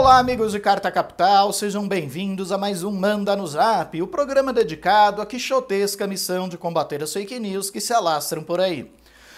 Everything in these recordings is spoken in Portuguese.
Olá, amigos de Carta Capital, sejam bem-vindos a mais um Manda no Zap, o programa dedicado à quixotesca missão de combater as fake news que se alastram por aí.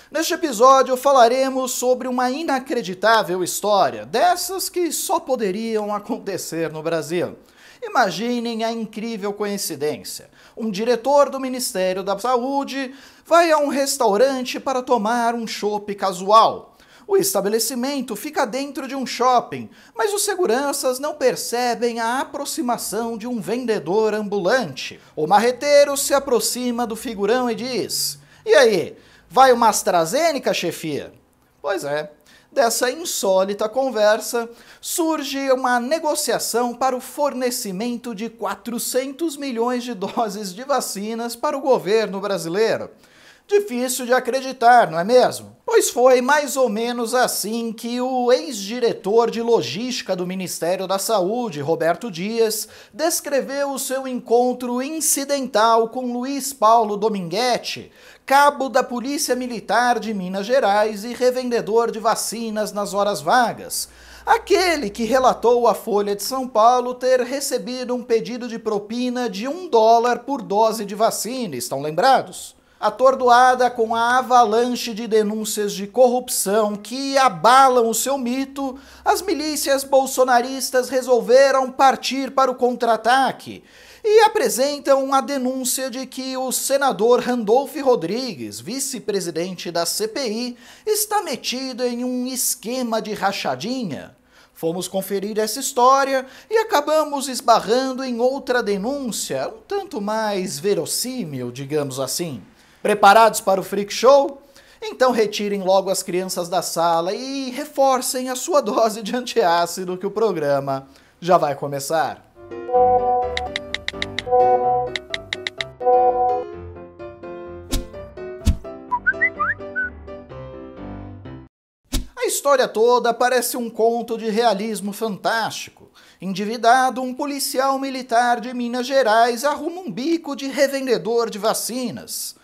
Neste episódio falaremos sobre uma inacreditável história, dessas que só poderiam acontecer no Brasil. Imaginem a incrível coincidência. Um diretor do Ministério da Saúde vai a um restaurante para tomar um chopp casual. O estabelecimento fica dentro de um shopping, mas os seguranças não percebem a aproximação de um vendedor ambulante. O marreteiro se aproxima do figurão e diz: E aí, vai uma AstraZeneca, chefia? Pois é. Dessa insólita conversa surge uma negociação para o fornecimento de 400 milhões de doses de vacinas para o governo brasileiro. Difícil de acreditar, não é mesmo? Pois foi mais ou menos assim que o ex-diretor de logística do Ministério da Saúde, Roberto Dias, descreveu o seu encontro incidental com Luiz Paulo Dominguete, cabo da Polícia Militar de Minas Gerais e revendedor de vacinas nas horas vagas. Aquele que relatou à Folha de São Paulo ter recebido um pedido de propina de um dólar por dose de vacina, estão lembrados? Atordoada com a avalanche de denúncias de corrupção que abalam o seu mito, as milícias bolsonaristas resolveram partir para o contra-ataque e apresentam a denúncia de que o senador Randolph Rodrigues, vice-presidente da CPI, está metido em um esquema de rachadinha. Fomos conferir essa história e acabamos esbarrando em outra denúncia, um tanto mais verossímil, digamos assim. Preparados para o freak show? Então retirem logo as crianças da sala e reforcem a sua dose de antiácido que o programa já vai começar. A história toda parece um conto de realismo fantástico. Endividado, um policial militar de Minas Gerais arruma um bico de revendedor de vacinas.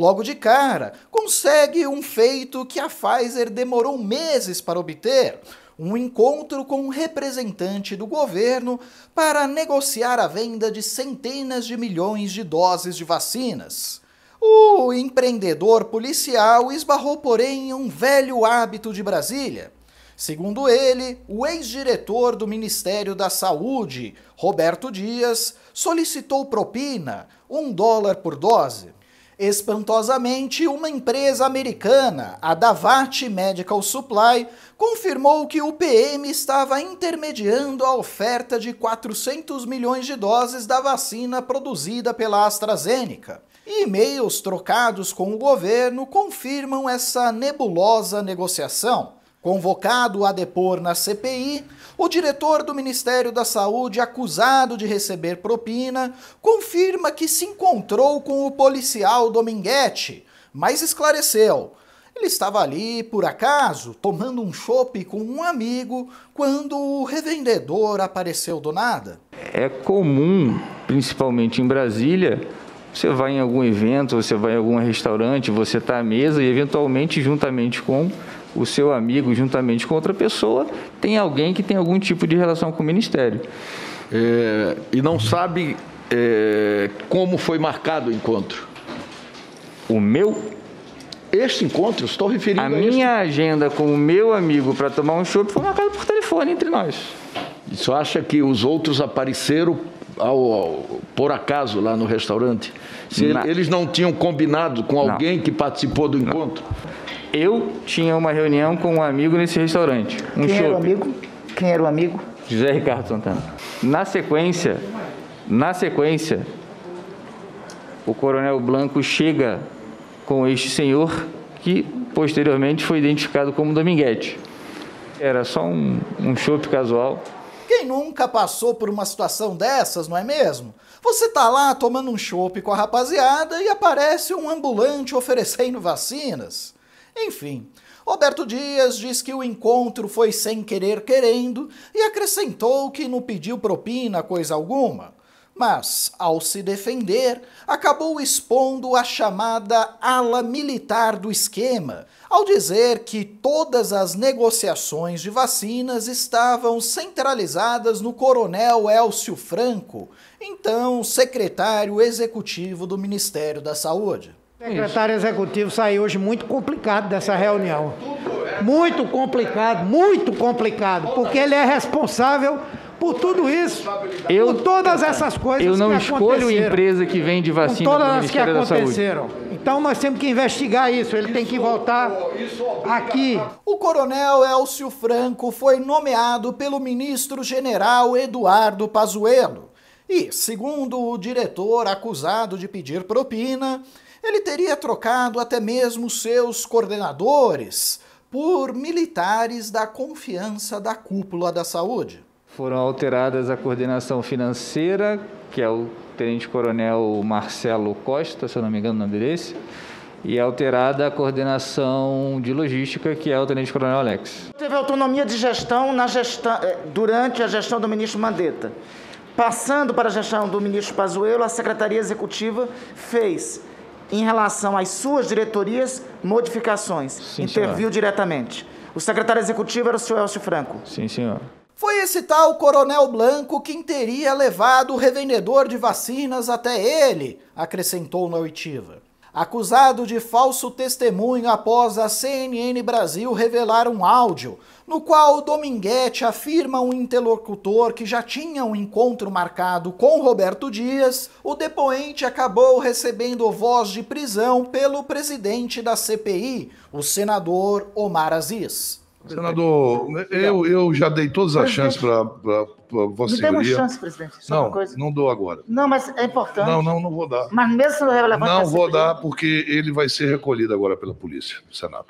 Logo de cara, consegue um feito que a Pfizer demorou meses para obter. Um encontro com um representante do governo para negociar a venda de centenas de milhões de doses de vacinas. O empreendedor policial esbarrou, porém, em um velho hábito de Brasília. Segundo ele, o ex-diretor do Ministério da Saúde, Roberto Dias, solicitou propina, um dólar por dose. Espantosamente, uma empresa americana, a Davat Medical Supply, confirmou que o PM estava intermediando a oferta de 400 milhões de doses da vacina produzida pela AstraZeneca. E-mails trocados com o governo confirmam essa nebulosa negociação. Convocado a depor na CPI, o diretor do Ministério da Saúde, acusado de receber propina, confirma que se encontrou com o policial Dominguete, mas esclareceu. Ele estava ali, por acaso, tomando um chope com um amigo quando o revendedor apareceu do nada. É comum, principalmente em Brasília, você vai em algum evento, você vai em algum restaurante, você está à mesa e, eventualmente, juntamente com o seu amigo, juntamente com outra pessoa, tem alguém que tem algum tipo de relação com o ministério. É, e não sabe é, como foi marcado o encontro? O meu? Este encontro, estou referindo a, a minha este. agenda com o meu amigo para tomar um chopp foi marcada por telefone entre nós. Isso acha que os outros apareceram ao, ao, por acaso lá no restaurante? Se Na... eles não tinham combinado com alguém não. que participou do encontro? Não. Eu tinha uma reunião com um amigo nesse restaurante. Um Quem shopping. era o amigo? Quem era o amigo? José Ricardo Santana. Na sequência, na sequência, o Coronel Blanco chega com este senhor que posteriormente foi identificado como Dominguete. Era só um, um chope casual. Quem nunca passou por uma situação dessas, não é mesmo? Você tá lá tomando um chope com a rapaziada e aparece um ambulante oferecendo vacinas. Enfim, Roberto Dias diz que o encontro foi sem querer querendo e acrescentou que não pediu propina coisa alguma. Mas, ao se defender, acabou expondo a chamada ala militar do esquema, ao dizer que todas as negociações de vacinas estavam centralizadas no coronel Elcio Franco, então secretário executivo do Ministério da Saúde. O secretário executivo saiu hoje muito complicado dessa reunião. Muito complicado, muito complicado, porque ele é responsável por tudo isso, eu, por todas essas coisas que aconteceram. Eu não escolho empresa que vende vacina todas as que aconteceram. Então nós temos que investigar isso, ele isso, tem que voltar aqui. O coronel Elcio Franco foi nomeado pelo ministro-general Eduardo Pazuello. E, segundo o diretor acusado de pedir propina, ele teria trocado até mesmo seus coordenadores por militares da confiança da cúpula da saúde. Foram alteradas a coordenação financeira, que é o tenente-coronel Marcelo Costa, se eu não me engano o nome desse, é e alterada a coordenação de logística, que é o tenente-coronel Alex. Teve autonomia de gestão, gestão eh, durante a gestão do ministro Mandetta. Passando para a gestão do ministro Pazuello, a Secretaria Executiva fez em relação às suas diretorias, modificações. Sim, Interviu senhor. diretamente. O secretário executivo era o senhor Elcio Franco. Sim, senhor. Foi esse tal Coronel Blanco quem teria levado o revendedor de vacinas até ele, acrescentou na oitiva acusado de falso testemunho após a CNN Brasil revelar um áudio no qual Dominguete afirma um interlocutor que já tinha um encontro marcado com Roberto Dias, o depoente acabou recebendo voz de prisão pelo presidente da CPI, o senador Omar Aziz. Senador, eu, eu já dei todas as presidente, chances para você. Me dê uma chance, presidente. não, não dou agora. Não, mas é importante. Não, não, não vou dar. Mas mesmo se não relevante. Não vou presidente. dar, porque ele vai ser recolhido agora pela polícia do Senado.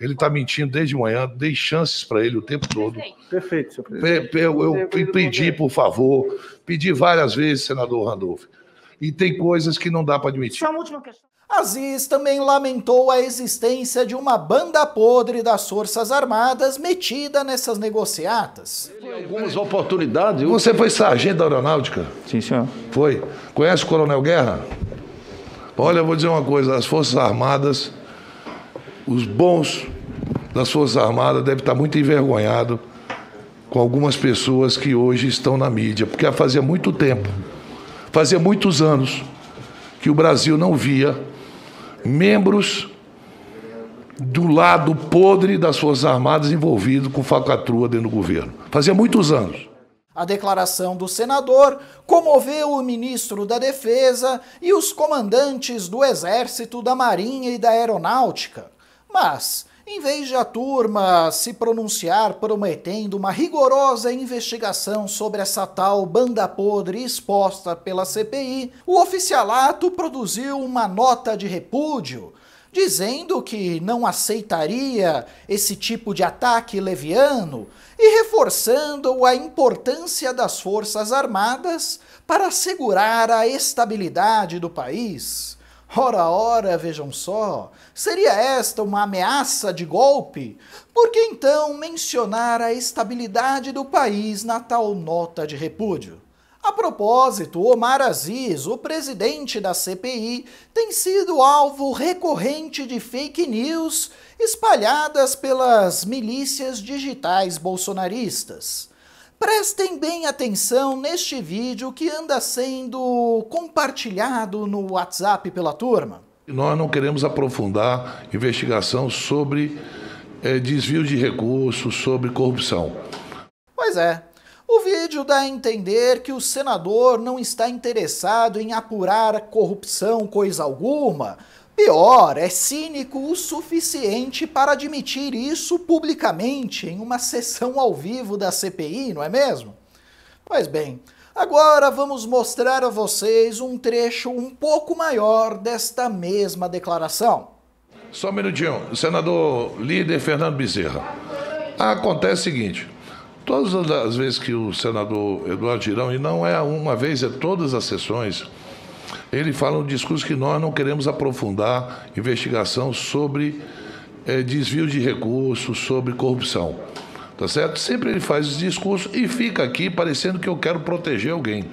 Ele está mentindo desde manhã, dei chances para ele o tempo todo. Perfeito, senhor presidente. Eu, eu, eu pedi, por favor, pedi várias vezes, senador Randolph. E tem coisas que não dá para admitir. Só uma última questão. Aziz também lamentou a existência de uma banda podre das Forças Armadas metida nessas negociatas. Em algumas oportunidades. Você foi sargento da aeronáutica? Sim, senhor. Foi. Conhece o Coronel Guerra? Olha, eu vou dizer uma coisa: as Forças Armadas, os bons das Forças Armadas devem estar muito envergonhados com algumas pessoas que hoje estão na mídia, porque fazia muito tempo, fazia muitos anos que o Brasil não via membros do lado podre das Forças Armadas envolvidos com facatrua dentro do governo. Fazia muitos anos. A declaração do senador comoveu o ministro da Defesa e os comandantes do Exército, da Marinha e da Aeronáutica. Mas em vez de a turma se pronunciar prometendo uma rigorosa investigação sobre essa tal banda podre exposta pela CPI, o oficialato produziu uma nota de repúdio dizendo que não aceitaria esse tipo de ataque leviano e reforçando a importância das Forças Armadas para assegurar a estabilidade do país. Ora, ora, vejam só, seria esta uma ameaça de golpe? Por que então mencionar a estabilidade do país na tal nota de repúdio? A propósito, Omar Aziz, o presidente da CPI, tem sido alvo recorrente de fake news espalhadas pelas milícias digitais bolsonaristas. Prestem bem atenção neste vídeo que anda sendo compartilhado no WhatsApp pela turma. Nós não queremos aprofundar investigação sobre é, desvio de recursos, sobre corrupção. Pois é. O vídeo dá a entender que o senador não está interessado em apurar corrupção, coisa alguma, Pior, é cínico o suficiente para admitir isso publicamente em uma sessão ao vivo da CPI, não é mesmo? Pois bem, agora vamos mostrar a vocês um trecho um pouco maior desta mesma declaração. Só um minutinho, senador líder Fernando Bezerra. Acontece o seguinte: todas as vezes que o senador Eduardo Girão, e não é uma vez, é todas as sessões, ele fala um discurso que nós não queremos aprofundar investigação sobre é, desvio de recursos, sobre corrupção. Tá certo? Sempre ele faz esse discurso e fica aqui parecendo que eu quero proteger alguém.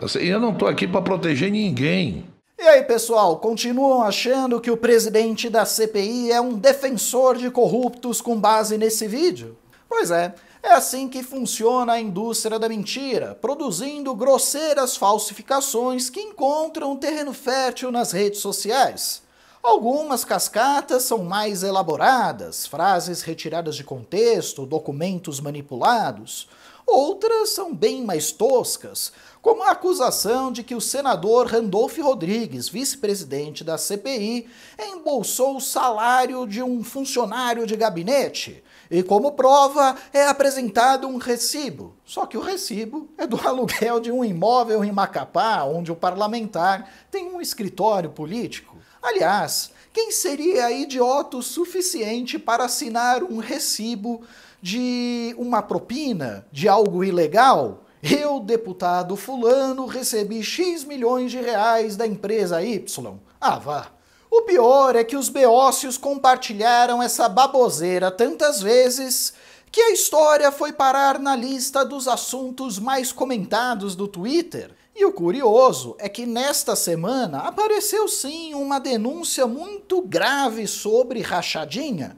Tá certo? E eu não estou aqui para proteger ninguém. E aí, pessoal, continuam achando que o presidente da CPI é um defensor de corruptos com base nesse vídeo? Pois é, é assim que funciona a indústria da mentira, produzindo grosseiras falsificações que encontram terreno fértil nas redes sociais. Algumas cascatas são mais elaboradas, frases retiradas de contexto, documentos manipulados. Outras são bem mais toscas, como a acusação de que o senador Randolph Rodrigues, vice-presidente da CPI, embolsou o salário de um funcionário de gabinete. E como prova é apresentado um recibo. Só que o recibo é do aluguel de um imóvel em Macapá, onde o parlamentar tem um escritório político. Aliás, quem seria idiota o suficiente para assinar um recibo de uma propina, de algo ilegal. Eu, deputado fulano, recebi X milhões de reais da empresa Y. Ah, vá. O pior é que os beócios compartilharam essa baboseira tantas vezes que a história foi parar na lista dos assuntos mais comentados do Twitter. E o curioso é que nesta semana apareceu sim uma denúncia muito grave sobre rachadinha.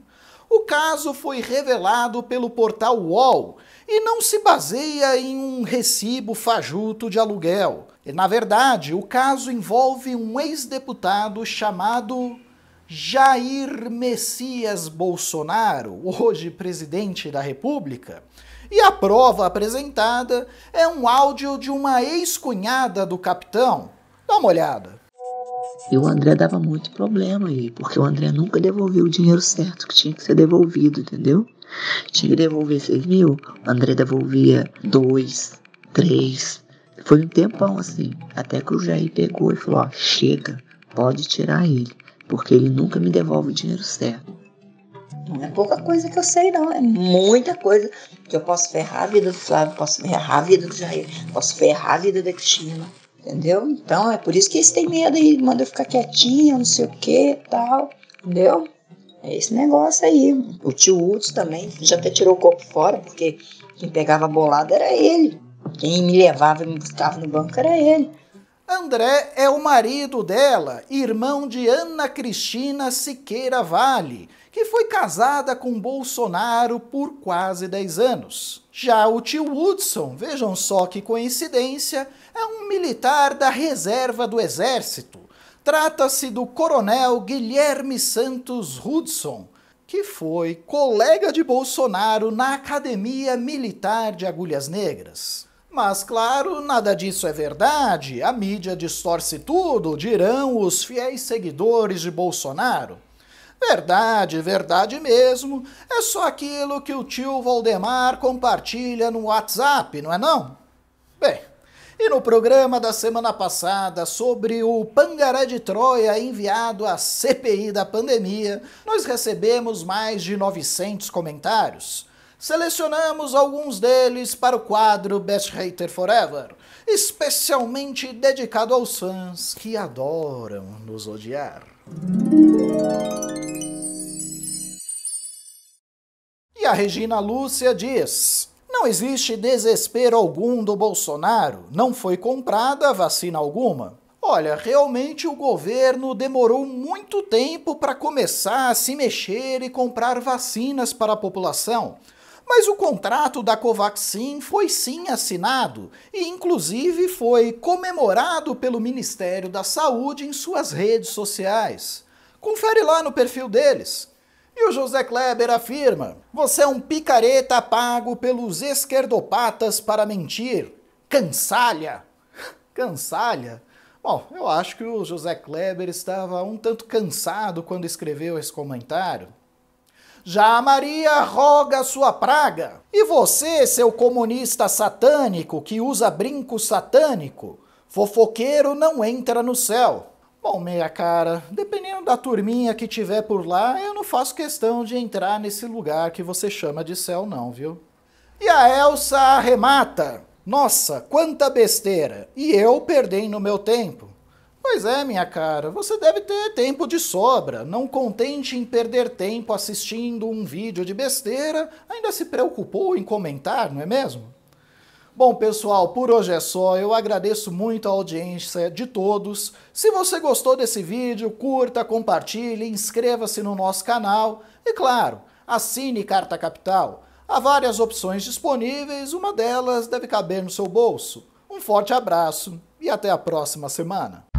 O caso foi revelado pelo portal UOL e não se baseia em um recibo fajuto de aluguel. Na verdade, o caso envolve um ex-deputado chamado Jair Messias Bolsonaro, hoje presidente da República. E a prova apresentada é um áudio de uma ex-cunhada do capitão. Dá uma olhada. E o André dava muito problema aí, porque o André nunca devolveu o dinheiro certo que tinha que ser devolvido, entendeu? Tinha que devolver 6 mil, o André devolvia 2, 3. Foi um tempão assim, até que o Jair pegou e falou: ó, chega, pode tirar ele, porque ele nunca me devolve o dinheiro certo. Não é pouca coisa que eu sei, não. É muita coisa que eu posso ferrar a vida do Flávio, posso ferrar a vida do Jair, posso ferrar a vida da Cristina. Entendeu? Então é por isso que eles têm medo aí, manda eu ficar quietinha, não sei o que tal. Entendeu? É esse negócio aí. O tio Woods também já até tirou o corpo fora, porque quem pegava a bolada era ele. Quem me levava e me buscava no banco era ele. André é o marido dela, irmão de Ana Cristina Siqueira Vale, que foi casada com Bolsonaro por quase 10 anos. Já o tio Hudson, vejam só que coincidência, é um militar da reserva do Exército. Trata-se do coronel Guilherme Santos Hudson, que foi colega de Bolsonaro na Academia Militar de Agulhas Negras. Mas, claro, nada disso é verdade, a mídia distorce tudo, dirão os fiéis seguidores de Bolsonaro. Verdade, verdade mesmo, é só aquilo que o tio Valdemar compartilha no WhatsApp, não é não? Bem, e no programa da semana passada sobre o Pangaré de Troia enviado à CPI da pandemia, nós recebemos mais de 900 comentários. Selecionamos alguns deles para o quadro Best Hater Forever, especialmente dedicado aos fãs que adoram nos odiar. E a Regina Lúcia diz. Não existe desespero algum do Bolsonaro. Não foi comprada vacina alguma. Olha, realmente o governo demorou muito tempo para começar a se mexer e comprar vacinas para a população. Mas o contrato da Covaxin foi sim assinado e, inclusive, foi comemorado pelo Ministério da Saúde em suas redes sociais. Confere lá no perfil deles. E o José Kleber afirma: você é um picareta pago pelos esquerdopatas para mentir. Cansalha! Cansalha? Bom, eu acho que o José Kleber estava um tanto cansado quando escreveu esse comentário. Já a Maria roga sua praga. E você, seu comunista satânico que usa brinco satânico, fofoqueiro não entra no céu. Bom, meia cara, dependendo da turminha que tiver por lá, eu não faço questão de entrar nesse lugar que você chama de céu, não, viu? E a Elsa arremata. Nossa, quanta besteira! E eu perdendo meu tempo. Pois é, minha cara, você deve ter tempo de sobra. Não contente em perder tempo assistindo um vídeo de besteira, ainda se preocupou em comentar, não é mesmo? Bom, pessoal, por hoje é só. Eu agradeço muito a audiência de todos. Se você gostou desse vídeo, curta, compartilhe, inscreva-se no nosso canal e, claro, assine Carta Capital. Há várias opções disponíveis, uma delas deve caber no seu bolso. Um forte abraço e até a próxima semana.